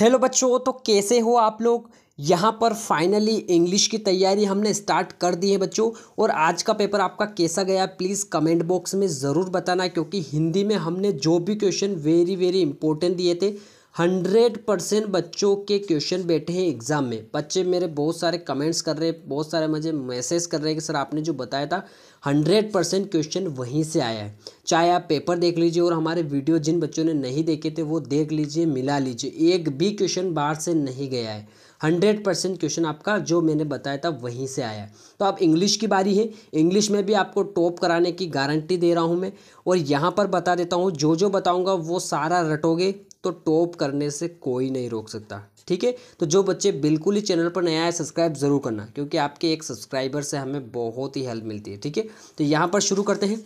hello बच्चों तो कैसे हो आप लोग यहाँ पर फाइनली इंग्लिश की तैयारी हमने स्टार्ट कर दी है बच्चों और आज का पेपर आपका कैसा गया प्लीज़ कमेंट बॉक्स में ज़रूर बताना क्योंकि हिंदी में हमने जो भी क्वेश्चन वेरी वेरी इंपॉर्टेंट दिए थे हंड्रेड परसेंट बच्चों के क्वेश्चन बैठे हैं एग्ज़ाम में बच्चे मेरे बहुत सारे कमेंट्स कर रहे हैं बहुत सारे मुझे मैसेज कर रहे हैं कि सर आपने जो बताया था हंड्रेड परसेंट क्वेश्चन वहीं से आया है चाहे आप पेपर देख लीजिए और हमारे वीडियो जिन बच्चों ने नहीं देखे थे वो देख लीजिए मिला लीजिए एक भी क्वेश्चन बाहर से नहीं गया है हंड्रेड परसेंट क्वेश्चन आपका जो मैंने बताया था वहीं से आया है तो आप इंग्लिश की बारी है इंग्लिश में भी आपको टॉप कराने की गारंटी दे रहा हूँ मैं और यहाँ पर बता देता हूँ जो जो बताऊँगा वो सारा रटोगे तो टॉप करने से कोई नहीं रोक सकता ठीक है तो जो बच्चे बिल्कुल ही चैनल पर नया है सब्सक्राइब ज़रूर करना क्योंकि आपके एक सब्सक्राइबर से हमें बहुत ही हेल्प मिलती है ठीक है तो यहाँ पर शुरू करते हैं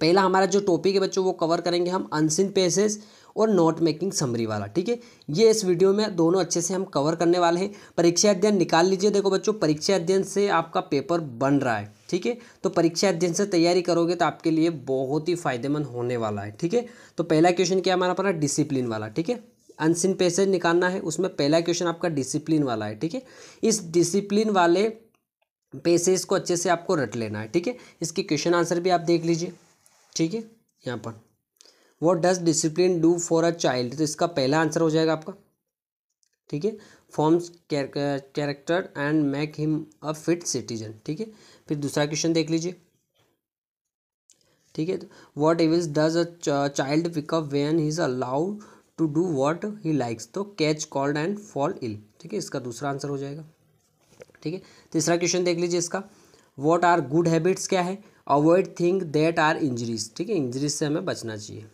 पहला हमारा जो टॉपिक है बच्चों वो कवर करेंगे हम अनसिन पेसेस और नोट मेकिंग समरी वाला ठीक है ये इस वीडियो में दोनों अच्छे से हम कवर करने वाले हैं परीक्षा अध्ययन निकाल लीजिए देखो बच्चों परीक्षा अध्ययन से आपका पेपर बन रहा है ठीक है तो परीक्षा अध्ययन से तैयारी करोगे तो आपके लिए बहुत ही फायदेमंद होने वाला है ठीक है तो पहला क्वेश्चन क्या हमारा पड़ा डिसिप्लिन वाला ठीक है अनसिन पैसेज निकालना है उसमें पहला क्वेश्चन आपका डिसिप्लिन वाला है ठीक है इस डिसिप्लिन वाले पैसेज को अच्छे से आपको रट लेना है ठीक है इसके क्वेश्चन आंसर भी आप देख लीजिए ठीक है यहाँ पर what does discipline do for a child तो इसका पहला आंसर हो जाएगा आपका ठीक है forms character and make him a fit citizen ठीक है फिर दूसरा क्वेश्चन देख लीजिए ठीक है what evils does a child pick up when he is allowed to do what he likes तो catch cold and fall ill ठीक है इसका दूसरा आंसर हो जाएगा ठीक है तीसरा क्वेश्चन देख लीजिए इसका वॉट आर गुड हैबिट्स क्या है avoid thing that are injuries ठीक है इंजरीज से हमें बचना चाहिए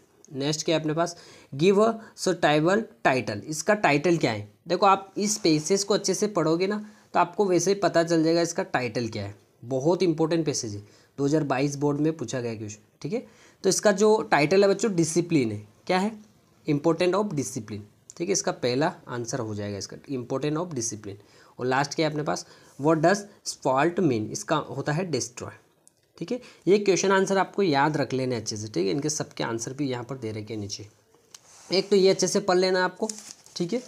नेक्स्ट क्या है अपने पास give a so title title इसका टाइटल क्या है देखो आप इस पेसेज को अच्छे से पढ़ोगे ना तो आपको वैसे ही पता चल जाएगा इसका टाइटल क्या है बहुत इंपॉर्टेंट पेसेज है 2022 बोर्ड में पूछा गया क्वेश्चन ठीक है तो इसका जो टाइटल है बच्चों डिसिप्लिन है क्या है इंपॉर्टेंट ऑफ डिसिप्लिन ठीक है इसका पहला आंसर हो जाएगा इसका इंपॉर्टेंट ऑफ डिसिप्लिन और लास्ट क्या है अपने पास वट डज फॉल्ट मीन इसका होता है डिस्ट्रॉय ठीक है ये क्वेश्चन आंसर आपको याद रख लेने अच्छे से ठीक है इनके सबके आंसर भी यहाँ पर दे रखे नीचे एक तो ये अच्छे से पढ़ लेना आपको ठीक है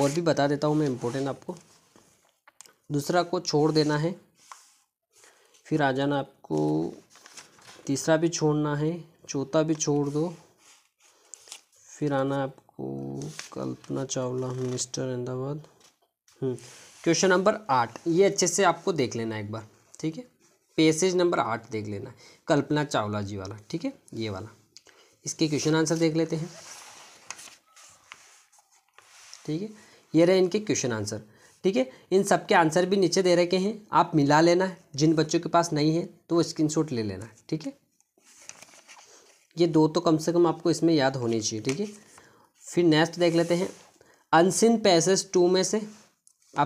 और भी बता देता हूँ मैं इम्पोर्टेंट आपको दूसरा को छोड़ देना है फिर आ जाना आपको तीसरा भी छोड़ना है चौथा भी छोड़ दो फिर आना आपको कल्पना चावला मिस्टर अहमदाबाद क्वेश्चन हम्म, नंबर आठ ये अच्छे से आपको देख लेना एक बार ठीक है पेसेज नंबर आठ देख लेना कल्पना चावला जी वाला ठीक है ये वाला इसके क्वेश्चन आंसर देख लेते हैं ठीक है ये रहे इनके क्वेश्चन आंसर ठीक है इन सब के आंसर भी नीचे दे रखे हैं आप मिला लेना है जिन बच्चों के पास नहीं है तो वो स्क्रीनशॉट ले लेना ठीक है ये दो तो कम से कम आपको इसमें याद होनी चाहिए ठीक है फिर नेक्स्ट देख लेते हैं अनसिन पैसेज टू में से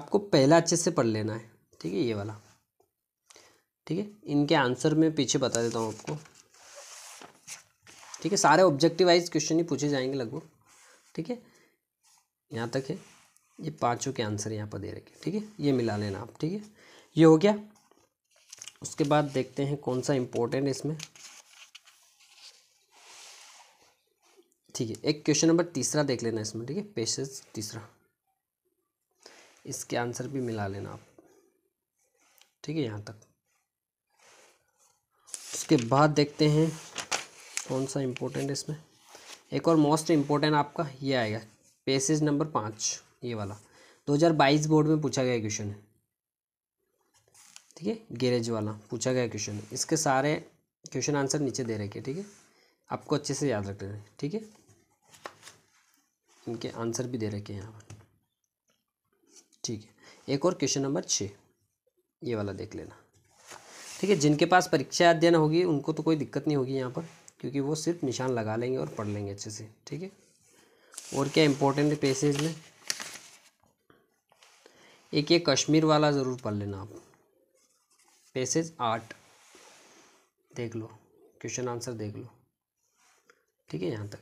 आपको पहला अच्छे से पढ़ लेना है ठीक है ये वाला ठीक है इनके आंसर में पीछे बता देता हूँ आपको ठीक है सारे ऑब्जेक्टिव वाइज क्वेश्चन ही पूछे जाएंगे लगभग ठीक है यहाँ तक है ये पांचों के आंसर यहाँ पर दे रखे ठीक है ये मिला लेना आप ठीक है ये हो गया उसके बाद देखते हैं कौन सा इम्पोर्टेंट इसमें ठीक है एक क्वेश्चन नंबर तीसरा देख लेना इसमें ठीक है पेशेज तीसरा इसके आंसर भी मिला लेना आप ठीक है यहाँ तक इसके बाद देखते हैं कौन सा इम्पोर्टेंट है इसमें एक और मोस्ट इम्पोर्टेंट आपका ये आएगा पेसेज नंबर पाँच ये वाला 2022 बोर्ड में पूछा गया क्वेश्चन है ठीक है गैरेज वाला पूछा गया क्वेश्चन है इसके सारे क्वेश्चन आंसर नीचे दे रखे ठीक है आपको अच्छे से याद रख लेना ठीक है इनके आंसर भी दे रखे हैं यहाँ पर ठीक है एक और क्वेश्चन नंबर छः ये वाला देख लेना ठीक है जिनके पास परीक्षा अध्ययन होगी उनको तो कोई दिक्कत नहीं होगी यहाँ पर क्योंकि वो सिर्फ निशान लगा लेंगे और पढ़ लेंगे अच्छे से ठीक है और क्या इम्पोर्टेंट पैसेज में एक ये कश्मीर वाला ज़रूर पढ़ लेना आप पेसेज आठ देख लो क्वेश्चन आंसर देख लो ठीक है यहाँ तक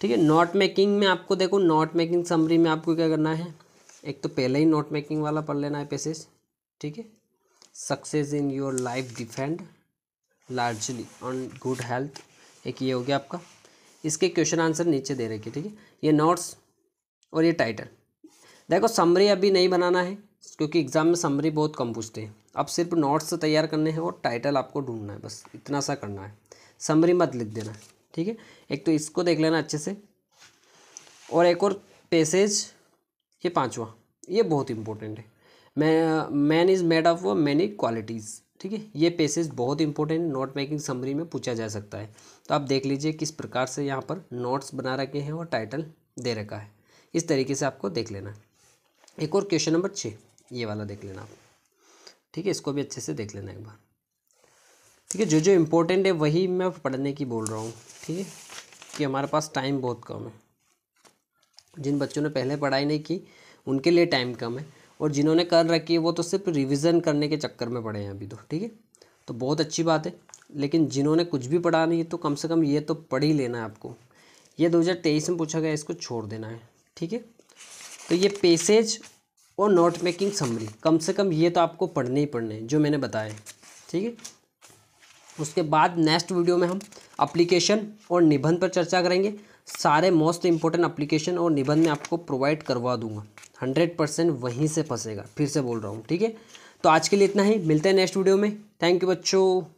ठीक है नोट मेकिंग में आपको देखो नोट मेकिंग समरी में आपको क्या करना है एक तो पहले ही नोट मेकिंग वाला पढ़ लेना है पेसेज ठीक है success in your life depend largely on good health एक ये हो गया आपका इसके क्वेश्चन आंसर नीचे दे रखे ठीक है ये नोट्स और ये टाइटल देखो समरी अभी नहीं बनाना है क्योंकि एग्ज़ाम में समरी बहुत कम पूछते हैं अब सिर्फ नोट्स तैयार करने हैं और टाइटल आपको ढूंढना है बस इतना सा करना है समरी मत लिख देना है ठीक है एक तो इसको देख लेना अच्छे से और एक और पैसेज ये पाँचवा ये बहुत इंपॉर्टेंट है man is made of many qualities ठीक है ये पेसेज बहुत इंपॉर्टेंट नोट मेकिंग समरी में पूछा जा सकता है तो आप देख लीजिए किस प्रकार से यहाँ पर नोट्स बना रखे हैं और टाइटल दे रखा है इस तरीके से आपको देख लेना है एक और क्वेश्चन नंबर छः ये वाला देख लेना आप ठीक है इसको भी अच्छे से देख लेना एक बार ठीक है जो जो इम्पोर्टेंट है वही मैं पढ़ने की बोल रहा हूँ ठीक है कि हमारे पास टाइम बहुत कम है जिन बच्चों ने पहले पढ़ाई नहीं की उनके लिए टाइम कम है और जिन्होंने कर रखी है वो तो सिर्फ रिविज़न करने के चक्कर में पड़े हैं अभी तो ठीक है तो बहुत अच्छी बात है लेकिन जिन्होंने कुछ भी पढ़ा नहीं है तो कम से कम ये तो पढ़ ही लेना है आपको ये 2023 में पूछा गया इसको छोड़ देना है ठीक है तो ये पेसेज और नोट मेकिंग समरी कम से कम ये तो आपको पढ़ने ही पढ़ने हैं जो मैंने बताया ठीक है उसके बाद नेक्स्ट वीडियो में हम अप्लीकेशन और निबंध पर चर्चा करेंगे सारे मोस्ट इंपॉर्टेंट अप्लीकेशन और निबंध मैं आपको प्रोवाइड करवा दूंगा हंड्रेड परसेंट वहीं से फंसेगा फिर से बोल रहा हूँ ठीक है तो आज के लिए इतना ही मिलते हैं नेक्स्ट वीडियो में थैंक यू बच्चों